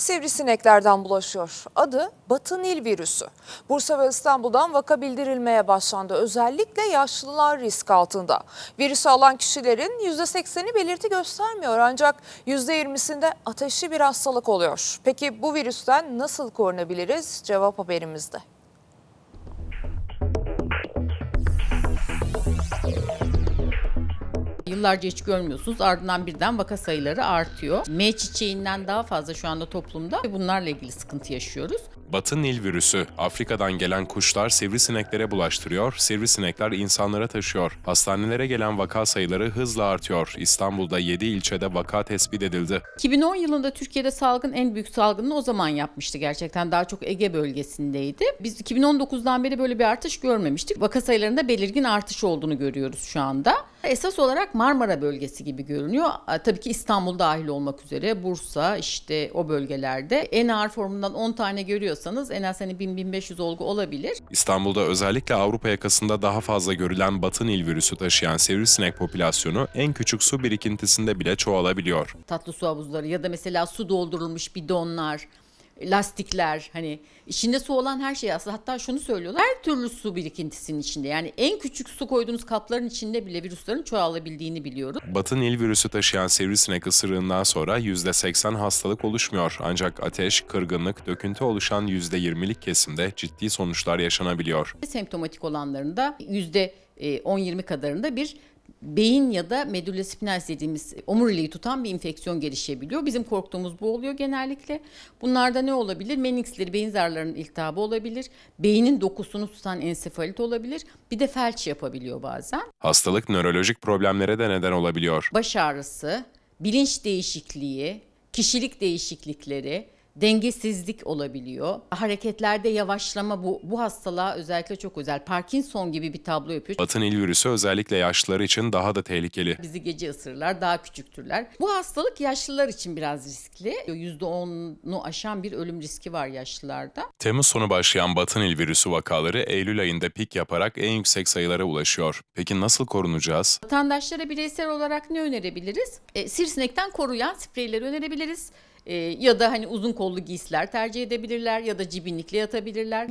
sivrisineklerden bulaşıyor. Adı Batı Nil virüsü. Bursa ve İstanbul'dan vaka bildirilmeye başlandı. Özellikle yaşlılar risk altında. Virüsü alan kişilerin %80'i belirti göstermiyor ancak %20'sinde ateşi bir hastalık oluyor. Peki bu virüsten nasıl korunabiliriz? Cevap haberimizde. Yıllarca hiç görmüyorsunuz. Ardından birden vaka sayıları artıyor. M çiçeğinden daha fazla şu anda toplumda ve bunlarla ilgili sıkıntı yaşıyoruz. Batı Nil virüsü Afrika'dan gelen kuşlar sivrisineklere bulaştırıyor, sivrisinekler insanlara taşıyor. Hastanelere gelen vaka sayıları hızla artıyor. İstanbul'da 7 ilçede vaka tespit edildi. 2010 yılında Türkiye'de salgın en büyük salgını o zaman yapmıştı gerçekten. Daha çok Ege bölgesindeydi. Biz 2019'dan beri böyle bir artış görmemiştik. Vaka sayılarında belirgin artış olduğunu görüyoruz şu anda. Esas olarak Marmara bölgesi gibi görünüyor. Tabii ki İstanbul dahil olmak üzere Bursa işte o bölgelerde en ağır formundan 10 tane görüyorsanız en az hani 1000-1500 olgu olabilir. İstanbul'da özellikle Avrupa yakasında daha fazla görülen Batın il virüsü taşıyan sivrisinek popülasyonu en küçük su birikintisinde bile çoğalabiliyor. Tatlı su havuzları ya da mesela su doldurulmuş bidonlar lastikler hani içinde su olan her şey aslında hatta şunu söylüyorlar her türlü su birikintisinin içinde yani en küçük su koyduğunuz kapların içinde bile virüslerin çoğalabildiğini biliyoruz. Batı Nil virüsü taşıyan sivrisinek ısırığından sonra %80 hastalık oluşmuyor ancak ateş, kırgınlık, döküntü oluşan %20'lik kesimde ciddi sonuçlar yaşanabiliyor. Semptomatik olanlarında %10-20 e, kadarında bir beyin ya da medulla spinalis dediğimiz omuriliği tutan bir infeksiyon gelişebiliyor. Bizim korktuğumuz bu oluyor genellikle. Bunlarda ne olabilir? Meniksleri, beyin zarlarının iltihabı olabilir. Beynin dokusunu tutan ensefalit olabilir. Bir de felç yapabiliyor bazen. Hastalık nörolojik problemlere de neden olabiliyor. Baş ağrısı, bilinç değişikliği, kişilik değişiklikleri, dengesizlik olabiliyor. Hareketlerde yavaşlama bu, bu hastalığa özellikle çok özel. Parkinson gibi bir tablo yapıyor. Batın Nil virüsü özellikle yaşlılar için daha da tehlikeli. Bizi gece ısırırlar, daha küçüktürler. Bu hastalık yaşlılar için biraz riskli. %10'u aşan bir ölüm riski var yaşlılarda. Temmuz sonu başlayan batın Nil virüsü vakaları Eylül ayında pik yaparak en yüksek sayılara ulaşıyor. Peki nasıl korunacağız? Vatandaşlara bireysel olarak ne önerebiliriz? E, sirsinekten koruyan spreyleri önerebiliriz. Ee, ya da hani uzun kollu giysiler tercih edebilirler ya da cibinlikle yatabilirler.